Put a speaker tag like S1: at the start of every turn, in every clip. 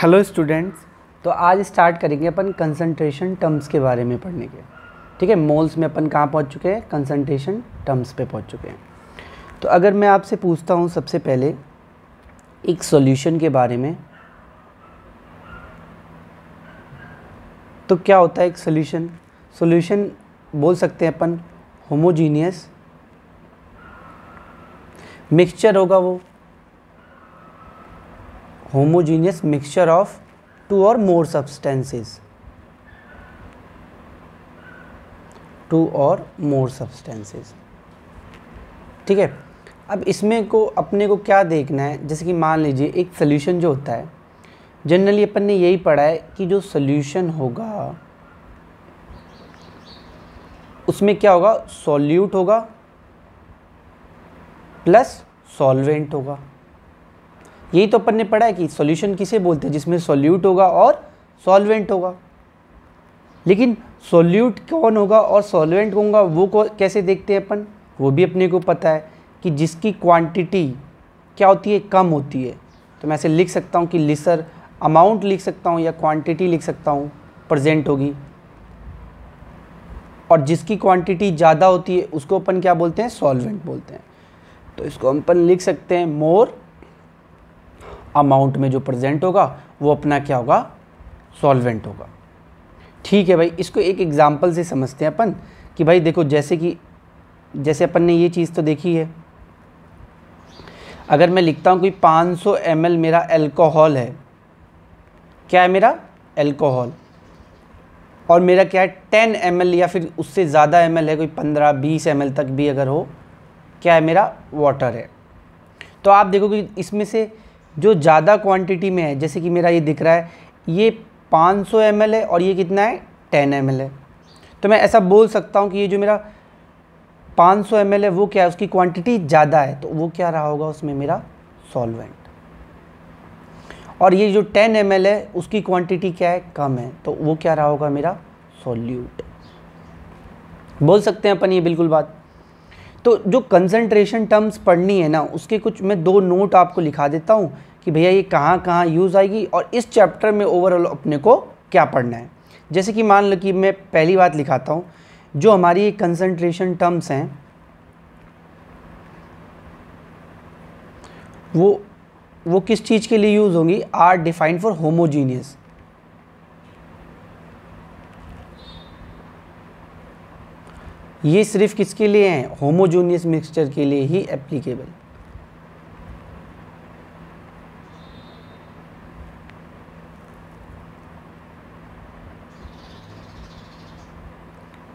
S1: hello students तो आज start करेंगे अपन कंसंट्रेशन टर्म्स के बारे में पढ़ने के ठीक है मोल्स में अपन कहाँ पहुँच चुके हैं कंसंट्रेशन टर्म्स पे पहुँच चुके हैं तो अगर मैं आपसे पूछता हूँ सबसे पहले एक सॉल्यूशन के बारे में तो क्या होता है एक सॉल्यूशन सॉल्यूशन बोल सकते हैं अपन होमोजीनियस मिक्सचर होगा वो होमोजीनियस मिक्सचर ऑफ टू और मोर सब्सटेंसेस टू और मोर सब्सटेंसेस ठीक है अब इसमें को अपने को क्या देखना है जैसे कि मान लीजिए एक सोल्यूशन जो होता है जनरली अपन ने यही पढ़ा है कि जो सल्यूशन होगा उसमें क्या होगा सॉल्यूट होगा प्लस सॉल्वेंट होगा यही तो अपन ने पढ़ा है कि सॉल्यूशन किसे बोलते हैं जिसमें सॉल्यूट होगा और सॉल्वेंट होगा लेकिन सॉल्यूट कौन होगा और सॉल्वेंट होगा वो कैसे देखते हैं अपन वो भी अपने को पता है कि जिसकी क्वांटिटी क्या होती है कम होती है तो मैं ऐसे लिख सकता हूँ कि लिसर अमाउंट लिख सकता हूँ या क्वांटिटी लिख सकता हूँ प्रजेंट होगी और जिसकी क्वांटिटी ज़्यादा होती है उसको अपन क्या बोलते हैं सॉल्वेंट बोलते हैं तो इसको हम अपन लिख सकते हैं मोर अमाउंट में जो प्रेजेंट होगा वो अपना क्या होगा सॉल्वेंट होगा ठीक है भाई इसको एक एग्ज़ाम्पल से समझते हैं अपन कि भाई देखो जैसे कि जैसे अपन ने ये चीज़ तो देखी है अगर मैं लिखता हूँ कोई 500 सौ मेरा एल्कोहल है क्या है मेरा एल्कोहल और मेरा क्या है 10 एम या फिर उससे ज़्यादा एम है कोई 15-20 एम तक भी अगर हो क्या है मेरा वाटर है तो आप देखोगे इसमें से जो ज़्यादा क्वांटिटी में है जैसे कि मेरा ये दिख रहा है ये 500 सौ है और ये कितना है 10 एम है तो मैं ऐसा बोल सकता हूँ कि ये जो मेरा 500 सौ है वो क्या है उसकी क्वांटिटी ज़्यादा है तो वो क्या रहा होगा उसमें मेरा सॉल्वेंट और ये जो 10 एम है उसकी क्वांटिटी क्या है कम है तो वो क्या रहा होगा मेरा सॉल्यूट बोल सकते हैं अपन ये बिल्कुल बात तो जो कंसंट्रेशन टर्म्स पढ़नी है ना उसके कुछ मैं दो नोट आपको लिखा देता हूँ कि भैया ये कहाँ कहाँ यूज़ आएगी और इस चैप्टर में ओवरऑल अपने को क्या पढ़ना है जैसे कि मान लो कि मैं पहली बात लिखाता हूँ जो हमारी कंसनट्रेशन टर्म्स हैं वो वो किस चीज़ के लिए यूज़ होंगी आर डिफाइंड फॉर होमोजीनियस ये सिर्फ किसके लिए हैं होमोजीनियस मिक्सचर के लिए ही एप्लीकेबल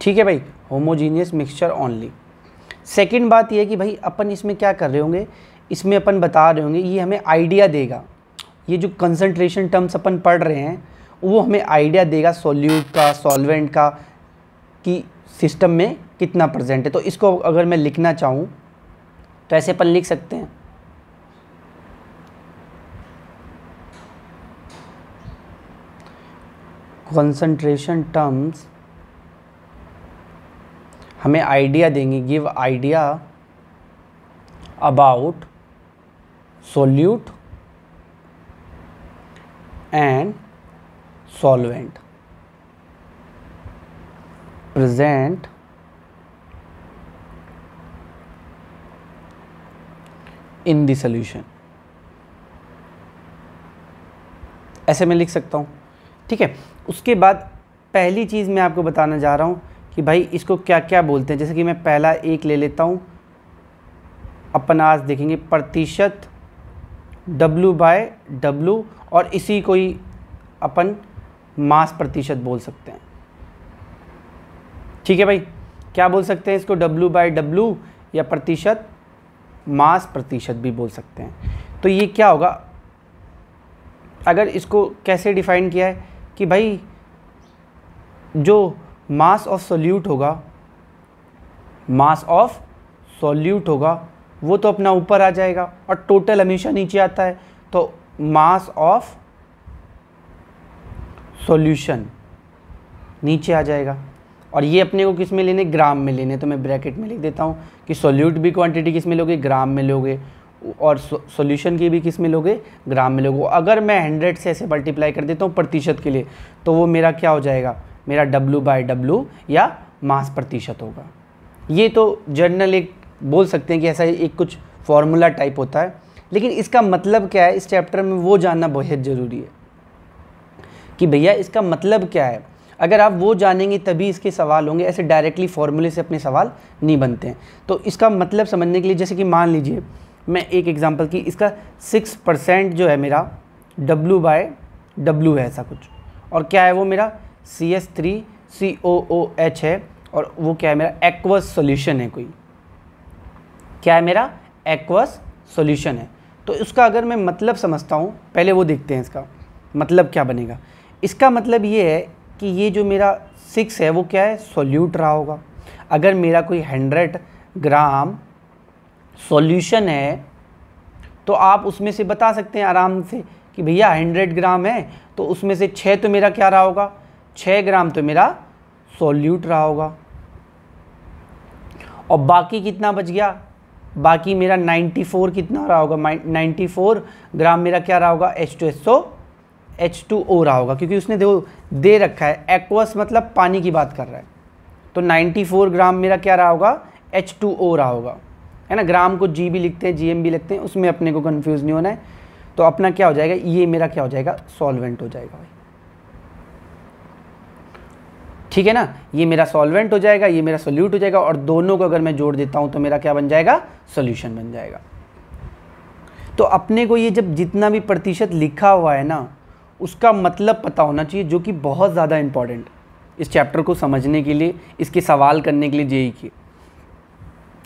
S1: ठीक है भाई होमोजीनियस मिक्सचर ओनली सेकेंड बात यह कि भाई अपन इसमें क्या कर रहे होंगे इसमें अपन बता रहे होंगे ये हमें आइडिया देगा ये जो कंसंट्रेशन टर्म्स अपन पढ़ रहे हैं वो हमें आइडिया देगा सॉल्यूट का सॉल्वेंट का कि सिस्टम में कितना प्रेजेंट है तो इसको अगर मैं लिखना चाहूँ तो ऐसे अपन लिख सकते हैं कंसंट्रेशन टर्म्स हमें आइडिया देंगे give idea about solute and solvent present in the solution ऐसे मैं लिख सकता हूँ ठीक है उसके बाद पहली चीज़ मैं आपको बताना जा रहा हूँ कि भाई इसको क्या क्या बोलते हैं जैसे कि मैं पहला एक ले लेता हूँ अपनास आज देखेंगे प्रतिशत डब्लू बाय डब्लू और इसी को ही अपन मास प्रतिशत बोल सकते हैं ठीक है भाई क्या बोल सकते हैं इसको W बाय डब्लू या प्रतिशत मास प्रतिशत भी बोल सकते हैं तो ये क्या होगा अगर इसको कैसे डिफाइन किया है कि भाई जो मास ऑफ सोल्यूट होगा मास ऑफ सोल्यूट होगा वो तो अपना ऊपर आ जाएगा और टोटल हमेशा नीचे आता है तो मास ऑफ सोल्यूशन नीचे आ जाएगा और ये अपने को किस में लेने ग्राम में लेने तो मैं ब्रैकेट में लिख देता हूँ कि सोल्यूट भी क्वांटिटी किस में लोगे ग्राम में लोगे और सोल्यूशन की भी किस में लोगे ग्राम में लोगे अगर मैं हंड्रेड से ऐसे मल्टीप्लाई कर देता हूँ प्रतिशत के लिए तो वो मेरा क्या हो जाएगा मेरा डब्ल्यू बाय डब्ल्यू या मास प्रतिशत होगा ये तो जर्नल एक बोल सकते हैं कि ऐसा एक कुछ फॉर्मूला टाइप होता है लेकिन इसका मतलब क्या है इस चैप्टर में वो जानना बहुत ज़रूरी है कि भैया इसका मतलब क्या है अगर आप वो जानेंगे तभी इसके सवाल होंगे ऐसे डायरेक्टली फॉर्मूले से अपने सवाल नहीं बनते हैं तो इसका मतलब समझने के लिए जैसे कि मान लीजिए मैं एक एग्ज़ाम्पल की इसका सिक्स परसेंट जो है मेरा डब्लू बाय डब्लू है ऐसा कुछ और क्या है वो मेरा C S three C O O H है और वो क्या है मेरा एक्वस सॉल्यूशन है कोई क्या है मेरा एक्वस सॉल्यूशन है तो उसका अगर मैं मतलब समझता हूँ पहले वो देखते हैं इसका मतलब क्या बनेगा इसका मतलब ये है कि ये जो मेरा सिक्स है वो क्या है सोल्यूट रहा होगा अगर मेरा कोई हंड्रेड ग्राम सॉल्यूशन है तो आप उसमें से बता सकते हैं आराम से कि भैया हंड्रेड ग्राम है तो उसमें से छः तो मेरा क्या रहा होगा छः ग्राम तो मेरा सोल्यूट रहा होगा और बाकी कितना बच गया बाकी मेरा 94 कितना रहा होगा 94 ग्राम मेरा क्या रहा होगा H two S O H two O रहा होगा क्योंकि उसने देखो दे रखा है एक्वस मतलब पानी की बात कर रहा है तो 94 ग्राम मेरा क्या रहा होगा एच टू ओ रहा होगा है ना ग्राम को जी भी लिखते हैं जी एम भी लिखते हैं उसमें अपने को कन्फ्यूज़ नहीं होना है तो अपना क्या हो जाएगा ये मेरा क्या हो जाएगा सॉल्वेंट हो जाएगा भाई ठीक है ना ये मेरा सॉल्वेंट हो जाएगा ये मेरा सोल्यूट हो जाएगा और दोनों को अगर मैं जोड़ देता हूँ तो मेरा क्या बन जाएगा सोल्यूशन बन जाएगा तो अपने को ये जब जितना भी प्रतिशत लिखा हुआ है ना उसका मतलब पता होना चाहिए जो कि बहुत ज़्यादा इम्पॉर्टेंट इस चैप्टर को समझने के लिए इसके सवाल करने के लिए जेई के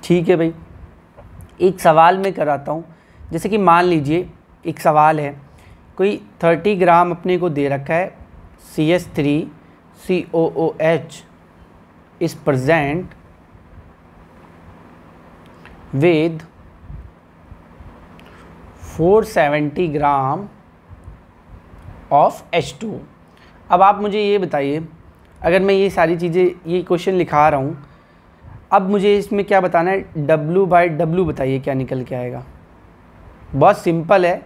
S1: ठीक है भाई एक सवाल मैं कराता हूँ जैसे कि मान लीजिए एक सवाल है कोई थर्टी ग्राम अपने को दे रखा है C S three C O O COOH present present four 470 gram of H two अब आप मुझे ये बताइए अगर मैं ये सारी चीज़ें ये क्वेश्चन लिखा रहा हूँ अब मुझे इसमें क्या बताना है डब्लू बाई डब्लू बताइए क्या निकल के आएगा बहुत सिंपल है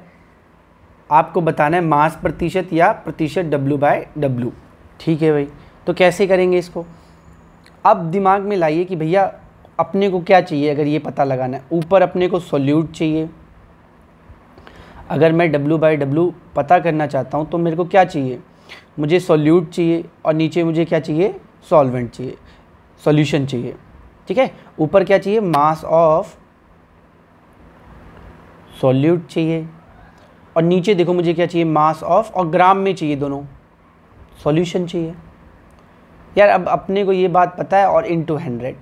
S1: आपको बताना है मास प्रतिशत या प्रतिशत डब्लू बाय डब्लू ठीक है भाई तो कैसे करेंगे इसको अब दिमाग में लाइए कि भैया अपने को क्या चाहिए अगर ये पता लगाना है ऊपर अपने को सोल्यूट चाहिए अगर मैं डब्लू बाई डब्ल्यू पता करना चाहता हूँ तो मेरे को क्या चाहिए मुझे सोल्यूट चाहिए और नीचे मुझे क्या चाहिए सॉल्वेंट चाहिए सॉल्यूशन चाहिए ठीक है ऊपर क्या चाहिए मास ऑफ सॉल्यूट चाहिए और नीचे देखो मुझे क्या चाहिए मास ऑफ और ग्राम में चाहिए दोनों सॉल्यूशन चाहिए यार अब अपने को ये बात पता है और इन टू हंड्रेड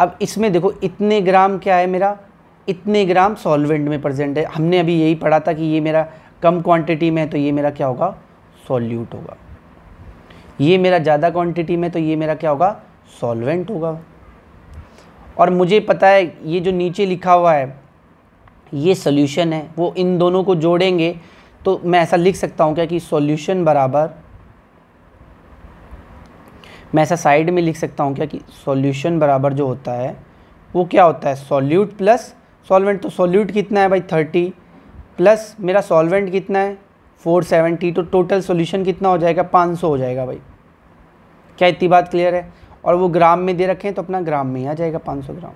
S1: अब इसमें देखो इतने ग्राम क्या है मेरा इतने ग्राम सॉल्वेंट में प्रेजेंट है हमने अभी यही पढ़ा था कि ये मेरा कम क्वांटिटी में है तो ये मेरा क्या होगा सॉल्यूट होगा ये मेरा ज़्यादा क्वांटिटी में तो ये मेरा क्या होगा सॉल्वेंट होगा और मुझे पता है ये जो नीचे लिखा हुआ है ये सोल्यूशन है वो इन दोनों को जोड़ेंगे तो मैं ऐसा लिख सकता हूँ क्या कि सोल्यूशन बराबर मैं ऐसा साइड में लिख सकता हूँ क्या कि सॉल्यूशन बराबर जो होता है वो क्या होता है सॉल्यूट प्लस सॉल्वेंट तो सॉल्यूट कितना है भाई थर्टी प्लस मेरा सॉल्वेंट कितना है फोर सेवेंटी तो टोटल सॉल्यूशन कितना हो जाएगा पाँच सौ हो जाएगा भाई क्या इतनी बात क्लियर है और वो ग्राम में दे रखें तो अपना ग्राम में ही आ जाएगा पाँच सौ ग्राम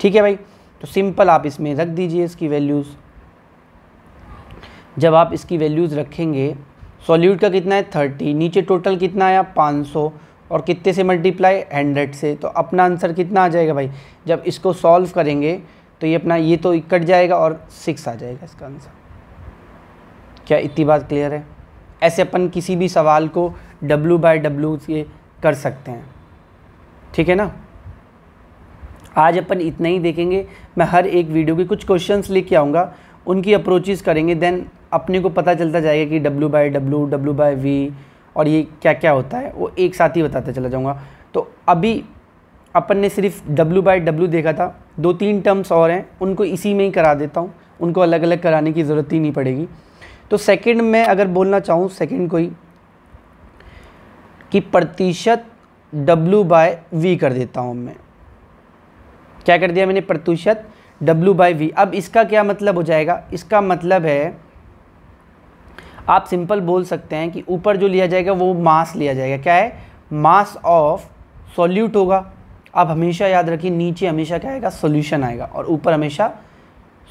S1: ठीक है भाई तो सिंपल आप इसमें रख दीजिए इसकी वैल्यूज़ जब आप इसकी वैल्यूज़ रखेंगे सॉल्यूट का कितना है थर्टी नीचे टोटल कितना आया पाँच सौ और कितने से मल्टीप्लाई हंड्रेड से तो अपना आंसर कितना आ जाएगा भाई जब इसको सॉल्व करेंगे तो ये अपना ये तो कट जाएगा और सिक्स आ जाएगा इसका आंसर क्या इतनी बात क्लियर है ऐसे अपन किसी भी सवाल को डब्लू बाई डब्लू से कर सकते हैं ठीक है ना आज अपन इतना ही देखेंगे मैं हर एक वीडियो के कुछ क्वेश्चंस लेके आऊँगा उनकी अप्रोचेस करेंगे देन अपने को पता चलता जाएगा कि W by W W by V और ये क्या क्या होता है वो एक साथ ही बताते चला जाऊँगा तो अभी अपन ने सिर्फ डब्ल्यू बाई डब्ल्यू देखा था दो तीन टर्म्स और हैं उनको इसी में ही करा देता हूँ उनको अलग अलग कराने की ज़रूरत ही नहीं पड़ेगी तो सेकेंड में अगर बोलना चाहूँ सेकेंड कोई कि प्रतिशत डब्ल्यू बाय वी कर देता हूँ मैं क्या कर दिया मैंने प्रतिशत डब्ल्यू बाय वी अब इसका क्या मतलब हो जाएगा इसका मतलब है आप सिंपल बोल सकते हैं कि ऊपर जो लिया जाएगा वो मास लिया जाएगा क्या है मास ऑफ सॉल्यूट होगा आप हमेशा याद रखिए नीचे हमेशा क्या आएगा सॉल्यूशन आएगा और ऊपर हमेशा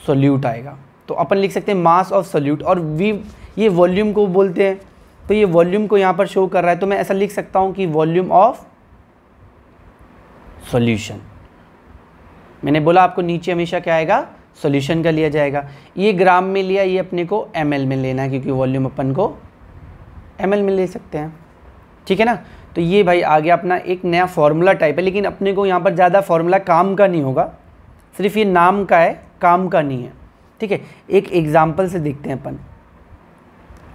S1: सॉल्यूट आएगा तो अपन लिख सकते हैं मास ऑफ सॉल्यूट और वी ये वॉल्यूम को बोलते हैं तो ये वॉल्यूम को यहाँ पर शो कर रहा है तो मैं ऐसा लिख सकता हूँ कि वॉल्यूम ऑफ सॉल्यूशन मैंने बोला आपको नीचे हमेशा क्या आएगा सॉल्यूशन का लिया जाएगा ये ग्राम में लिया ये अपने को एम में लेना है क्योंकि वॉल्यूम अपन को एम में ले सकते हैं ठीक है ना तो ये भाई आ गया अपना एक नया फार्मूला टाइप है लेकिन अपने को यहाँ पर ज़्यादा फार्मूला काम का नहीं होगा सिर्फ ये नाम का है काम का नहीं है ठीक है एक एग्ज़ाम्पल से देखते हैं अपन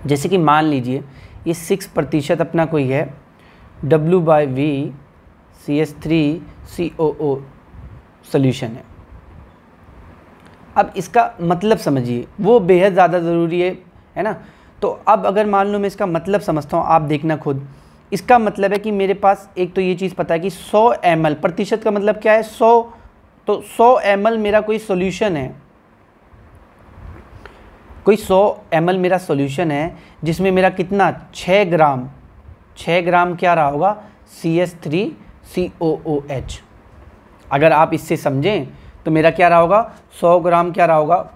S1: जैसे कि मान लीजिए ये सिक्स प्रतिशत अपना कोई है W by V C S three C O O solution है अब इसका मतलब समझिए वो बेहद ज़्यादा ज़रूरी है है ना तो अब अगर मान लो मैं इसका मतलब समझता हूँ आप देखना खुद इसका मतलब है कि मेरे पास एक तो ये चीज़ पता है कि 100 एम प्रतिशत का मतलब क्या है 100 तो 100 एम मेरा कोई सॉल्यूशन है कोई 100 एम मेरा सॉल्यूशन है जिसमें मेरा कितना 6 ग्राम 6 ग्राम क्या रहा होगा C S three C O O H अगर आप इससे समझें तो मेरा क्या रहा होगा सौ ग्राम क्या रहा होगा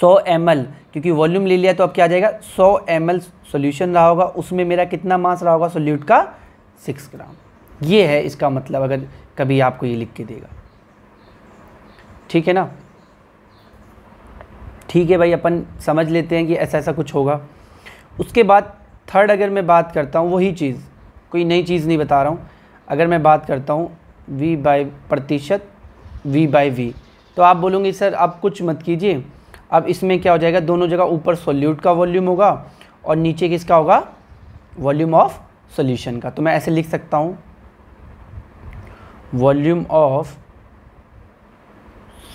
S1: सौ एम क्योंकि वॉल्यूम ले लिया तो अब क्या आ जाएगा सौ एम एल सोल्यूशन रहा होगा उसमें मेरा कितना मास रहा होगा सोल्यूट का सिक्स ग्राम ये है इसका मतलब अगर कभी आपको ये लिख के देगा ठीक है ना ठीक है भाई अपन समझ लेते हैं कि ऐसा ऐसा कुछ होगा उसके बाद थर्ड अगर मैं बात करता हूँ वही चीज़ कोई नई चीज़ नहीं बता रहा हूँ अगर मैं बात करता हूँ वी बाई प्रतिशत वी बाई वी तो आप बोलोगे सर आप कुछ मत कीजिए अब इसमें क्या हो जाएगा दोनों जगह ऊपर सोल्यूट का वॉल्यूम होगा और नीचे किसका होगा वॉल्यूम ऑफ सोल्यूशन का तो मैं ऐसे लिख सकता हूँ वॉल्यूम ऑफ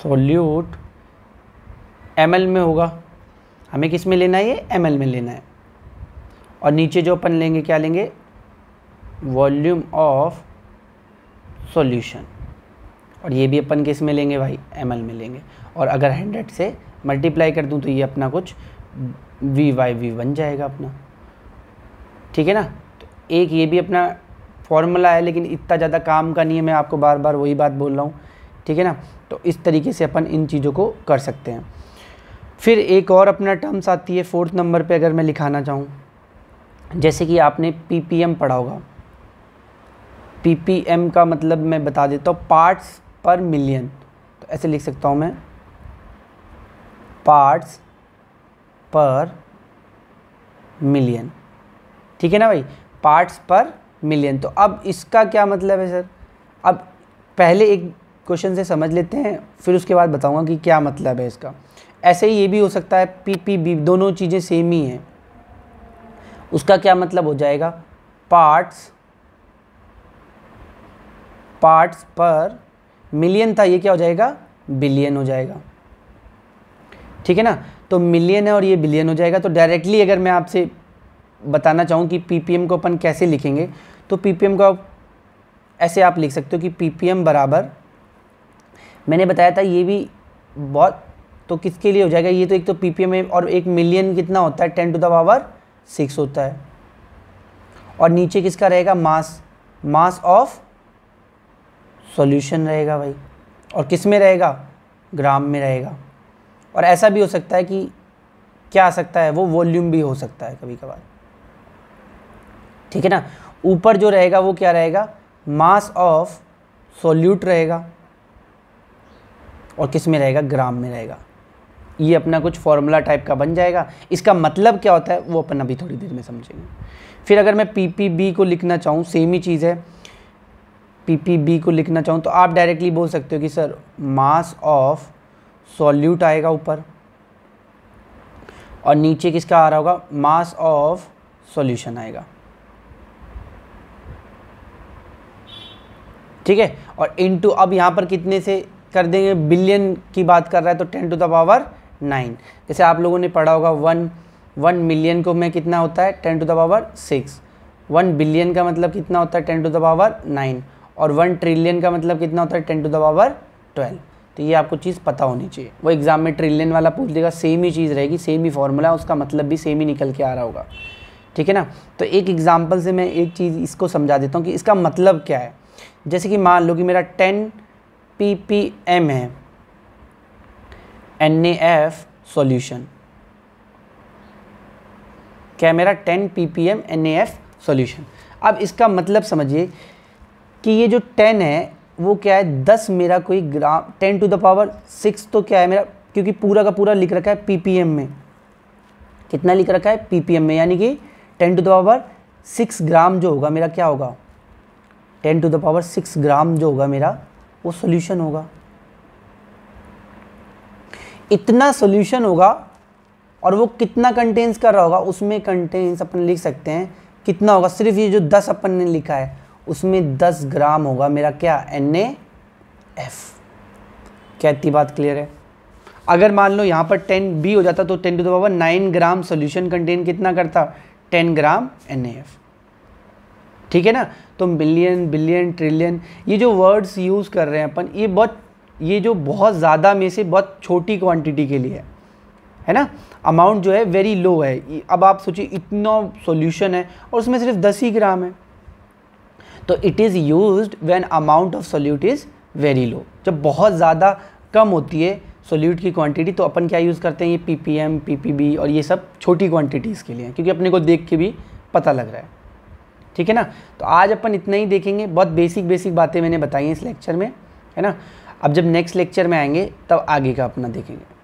S1: सोल्यूट एम में होगा हमें किस में लेना है ये एम में लेना है और नीचे जो अपन लेंगे क्या लेंगे वॉल्यूम ऑफ सॉल्यूशन और ये भी अपन किस में लेंगे भाई एम एल में लेंगे और अगर हंड्रेड से मल्टीप्लाई कर दूँ तो ये अपना कुछ वी वाई वी बन जाएगा अपना ठीक है ना तो एक ये भी अपना फॉर्मूला है लेकिन इतना ज़्यादा काम का नहीं है मैं आपको बार बार वही बात बोल रहा हूँ ठीक है ना तो इस तरीके से अपन इन चीज़ों को कर सकते हैं फिर एक और अपना टर्म्स आती है फोर्थ नंबर पे अगर मैं लिखाना चाहूँ जैसे कि आपने पीपीएम पढ़ा होगा पीपीएम का मतलब मैं बता देता हूँ पार्ट्स पर मिलियन तो ऐसे लिख सकता हूँ मैं पार्ट्स पर मिलियन ठीक है ना भाई पार्ट्स पर मिलियन तो अब इसका क्या मतलब है सर अब पहले एक क्वेश्चन से समझ लेते हैं फिर उसके बाद बताऊंगा कि क्या मतलब है इसका ऐसे ही ये भी हो सकता है पी पी बी दोनों चीज़ें सेम ही हैं उसका क्या मतलब हो जाएगा पार्ट्स पार्ट्स पर मिलियन था ये क्या हो जाएगा बिलियन हो जाएगा ठीक है ना तो मिलियन है और ये बिलियन हो जाएगा तो डायरेक्टली अगर मैं आपसे बताना चाहूँ कि पी को अपन कैसे लिखेंगे तो एम को आप ऐसे आप लिख सकते हो कि एम बराबर मैंने बताया था ये भी बहुत तो किसके लिए हो जाएगा ये तो एक तो एम है और एक मिलियन कितना होता है ten to the power six होता है और नीचे किसका रहेगा मास मास ऑफ सॉल्यूशन रहेगा भाई और किस में रहेगा ग्राम में रहेगा और ऐसा भी हो सकता है कि क्या आ सकता है वो वॉल्यूम भी हो सकता है कभी कभार ठीक है ना ऊपर जो रहेगा वो क्या रहेगा मास ऑफ सोल्यूट रहेगा और किस में रहेगा ग्राम में रहेगा ये अपना कुछ फॉर्मूला टाइप का बन जाएगा इसका मतलब क्या होता है वो अपन अभी थोड़ी देर में समझेंगे फिर अगर मैं पी को लिखना चाहूँ सेम ही चीज़ है पीपीबी को लिखना चाहूँ तो आप डायरेक्टली बोल सकते हो कि सर मास ऑफ सॉल्यूट आएगा ऊपर और नीचे किसका आ रहा होगा मास ऑफ सॉल्यूशन आएगा ठीक है और इनटू अब यहाँ पर कितने से कर देंगे बिलियन की बात कर रहा है तो ten to the power nine जैसे आप लोगों ने पढ़ा होगा वन वन मिलियन को में कितना होता है ten to the power six one billion का मतलब कितना होता है ten to the power nine और वन ट्रिलियन का मतलब कितना होता है ten to the power twelve तो ये आपको चीज़ पता होनी चाहिए वो एग्ज़ाम में ट्रिलियन वाला पूछ देगा सेम ही चीज़ रहेगी सेम ही फॉर्मूला उसका मतलब भी सेम ही निकल के आ रहा होगा ठीक है ना तो एक एग्ज़ाम्पल से मैं एक चीज़ इसको समझा देता हूँ कि इसका मतलब क्या है जैसे कि मान लो कि मेरा टेन पी पी एम है एन ए एफ सोल्यूशन क्या मेरा ten P P M N A F solution अब इसका मतलब समझिए कि ये जो टेन है वो क्या है दस मेरा कोई gram ten to the power six तो क्या है मेरा क्योंकि पूरा का पूरा लिख रखा है पीपीएम में कितना लिख रखा है पीपीएम में यानी कि ten to the power six gram जो होगा मेरा क्या होगा ten to the power six gram जो होगा मेरा वो सोल्यूशन होगा इतना सोल्यूशन होगा और वो कितना कंटेंस कर रहा होगा उसमें कंटेंस अपन लिख सकते हैं कितना होगा सिर्फ ये जो दस अपन ने लिखा है उसमें 10 ग्राम होगा मेरा क्या एन एफ क्या इतनी बात क्लियर है अगर मान लो यहाँ पर 10 बी हो जाता तो 10 to the power 9 gram solution contain कितना करता 10 ग्राम एन एफ ठीक है ना तो मिलियन बिलियन ट्रिलियन ये जो वर्ड्स यूज़ कर रहे हैं अपन ये बहुत ये जो बहुत ज़्यादा में से बहुत छोटी क्वांटिटी के लिए है है ना अमाउंट जो है वेरी लो है अब आप सोचिए इतना सॉल्यूशन है और उसमें सिर्फ दस ही ग्राम है तो it is use when amount of solute is very low जब बहुत ज़्यादा कम होती है सोल्यूट की क्वांटिटी तो अपन क्या यूज़ करते हैं ये P P M P P B और ये सब छोटी क्वांटिटीज़ के लिए क्योंकि अपने को देख के भी पता लग रहा है ठीक है ना तो आज अपन इतना ही देखेंगे बहुत बेसिक बेसिक बातें मैंने बताई हैं इस लेक्चर में है ना अब जब नेक्स्ट लेक्चर में आएंगे तब आगे का अपना देखेंगे